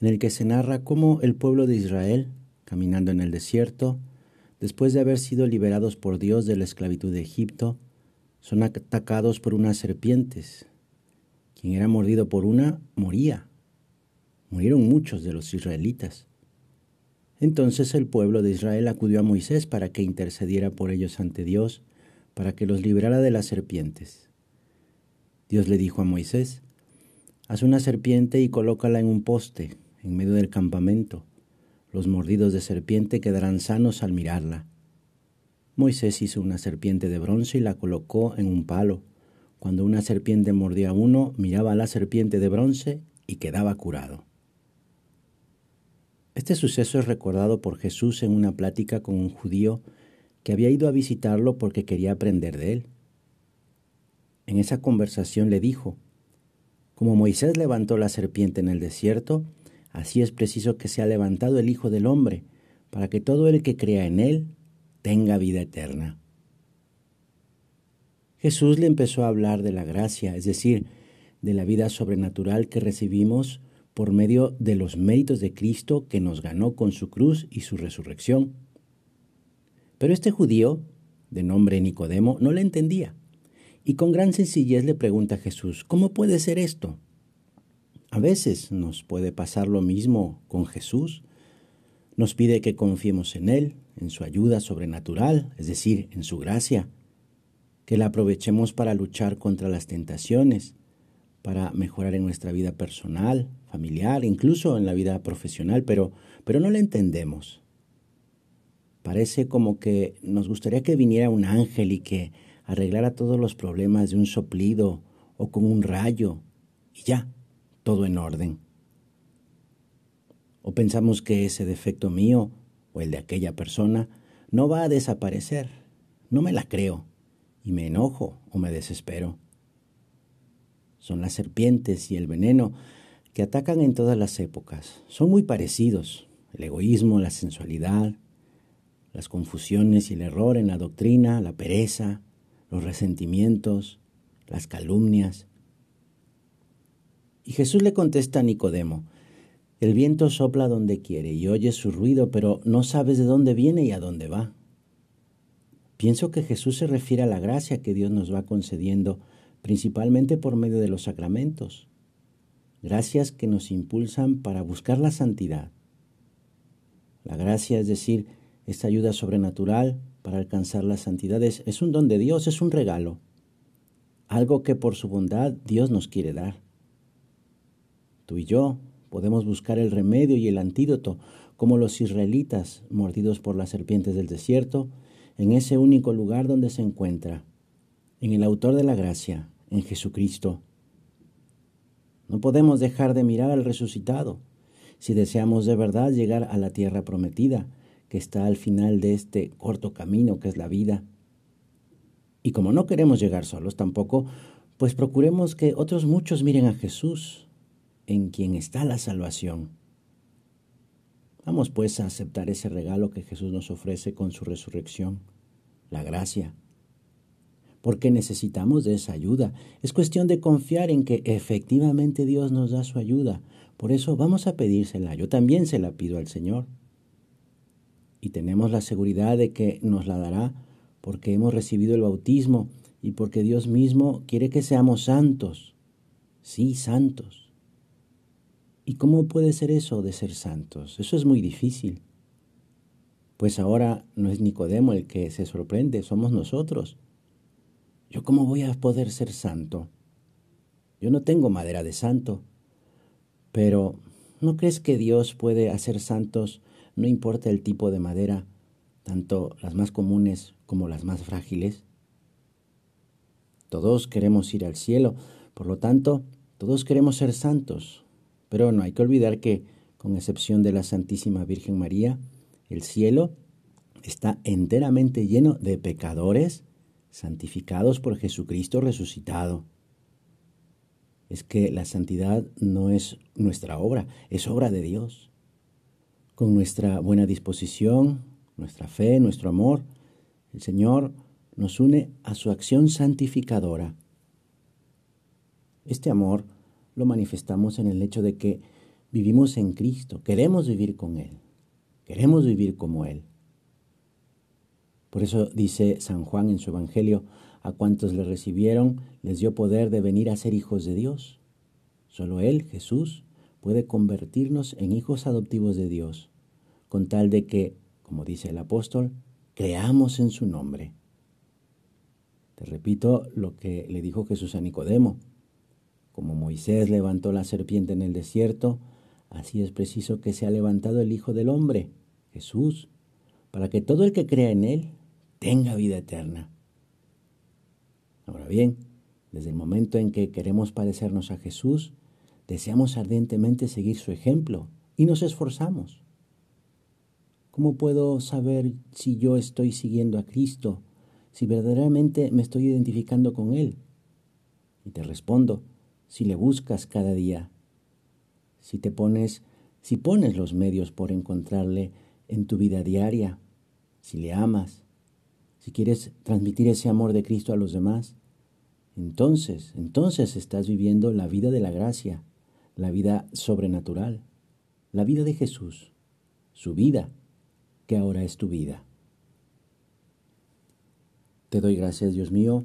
en el que se narra cómo el pueblo de Israel, caminando en el desierto, después de haber sido liberados por Dios de la esclavitud de Egipto, son atacados por unas serpientes. Quien era mordido por una moría. Murieron muchos de los israelitas. Entonces el pueblo de Israel acudió a Moisés para que intercediera por ellos ante Dios, para que los librara de las serpientes. Dios le dijo a Moisés, Haz una serpiente y colócala en un poste en medio del campamento. Los mordidos de serpiente quedarán sanos al mirarla. Moisés hizo una serpiente de bronce y la colocó en un palo. Cuando una serpiente mordía a uno, miraba a la serpiente de bronce y quedaba curado. Este suceso es recordado por Jesús en una plática con un judío que había ido a visitarlo porque quería aprender de él. En esa conversación le dijo, como Moisés levantó la serpiente en el desierto, Así es preciso que sea levantado el Hijo del Hombre, para que todo el que crea en Él tenga vida eterna. Jesús le empezó a hablar de la gracia, es decir, de la vida sobrenatural que recibimos por medio de los méritos de Cristo que nos ganó con su cruz y su resurrección. Pero este judío, de nombre Nicodemo, no le entendía, y con gran sencillez le pregunta a Jesús, ¿cómo puede ser esto? A veces nos puede pasar lo mismo con Jesús. Nos pide que confiemos en Él, en su ayuda sobrenatural, es decir, en su gracia, que la aprovechemos para luchar contra las tentaciones, para mejorar en nuestra vida personal, familiar, incluso en la vida profesional, pero, pero no la entendemos. Parece como que nos gustaría que viniera un ángel y que arreglara todos los problemas de un soplido o con un rayo, y ya, todo en orden. O pensamos que ese defecto mío o el de aquella persona no va a desaparecer. No me la creo y me enojo o me desespero. Son las serpientes y el veneno que atacan en todas las épocas. Son muy parecidos. El egoísmo, la sensualidad, las confusiones y el error en la doctrina, la pereza, los resentimientos, las calumnias, y Jesús le contesta a Nicodemo, el viento sopla donde quiere y oyes su ruido, pero no sabes de dónde viene y a dónde va. Pienso que Jesús se refiere a la gracia que Dios nos va concediendo, principalmente por medio de los sacramentos. Gracias que nos impulsan para buscar la santidad. La gracia, es decir, esta ayuda sobrenatural para alcanzar las santidades, es un don de Dios, es un regalo, algo que por su bondad Dios nos quiere dar. Tú y yo podemos buscar el remedio y el antídoto, como los israelitas mordidos por las serpientes del desierto, en ese único lugar donde se encuentra, en el autor de la gracia, en Jesucristo. No podemos dejar de mirar al resucitado si deseamos de verdad llegar a la tierra prometida, que está al final de este corto camino que es la vida. Y como no queremos llegar solos tampoco, pues procuremos que otros muchos miren a Jesús, en quien está la salvación. Vamos pues a aceptar ese regalo que Jesús nos ofrece con su resurrección, la gracia, porque necesitamos de esa ayuda. Es cuestión de confiar en que efectivamente Dios nos da su ayuda. Por eso vamos a pedírsela. Yo también se la pido al Señor. Y tenemos la seguridad de que nos la dará porque hemos recibido el bautismo y porque Dios mismo quiere que seamos santos. Sí, santos. ¿Y cómo puede ser eso de ser santos? Eso es muy difícil. Pues ahora no es Nicodemo el que se sorprende, somos nosotros. ¿Yo cómo voy a poder ser santo? Yo no tengo madera de santo. Pero, ¿no crees que Dios puede hacer santos no importa el tipo de madera, tanto las más comunes como las más frágiles? Todos queremos ir al cielo, por lo tanto, todos queremos ser santos, pero no hay que olvidar que, con excepción de la Santísima Virgen María, el cielo está enteramente lleno de pecadores santificados por Jesucristo resucitado. Es que la santidad no es nuestra obra, es obra de Dios. Con nuestra buena disposición, nuestra fe, nuestro amor, el Señor nos une a su acción santificadora. Este amor lo manifestamos en el hecho de que vivimos en Cristo, queremos vivir con Él, queremos vivir como Él. Por eso dice San Juan en su Evangelio, a cuantos le recibieron les dio poder de venir a ser hijos de Dios. Solo Él, Jesús, puede convertirnos en hijos adoptivos de Dios, con tal de que, como dice el apóstol, creamos en su nombre. Te repito lo que le dijo Jesús a Nicodemo. Como Moisés levantó la serpiente en el desierto, así es preciso que sea levantado el Hijo del Hombre, Jesús, para que todo el que crea en Él tenga vida eterna. Ahora bien, desde el momento en que queremos parecernos a Jesús, deseamos ardientemente seguir su ejemplo y nos esforzamos. ¿Cómo puedo saber si yo estoy siguiendo a Cristo, si verdaderamente me estoy identificando con Él? Y te respondo, si le buscas cada día, si te pones, si pones los medios por encontrarle en tu vida diaria, si le amas, si quieres transmitir ese amor de Cristo a los demás, entonces, entonces estás viviendo la vida de la gracia, la vida sobrenatural, la vida de Jesús, su vida, que ahora es tu vida. Te doy gracias, Dios mío,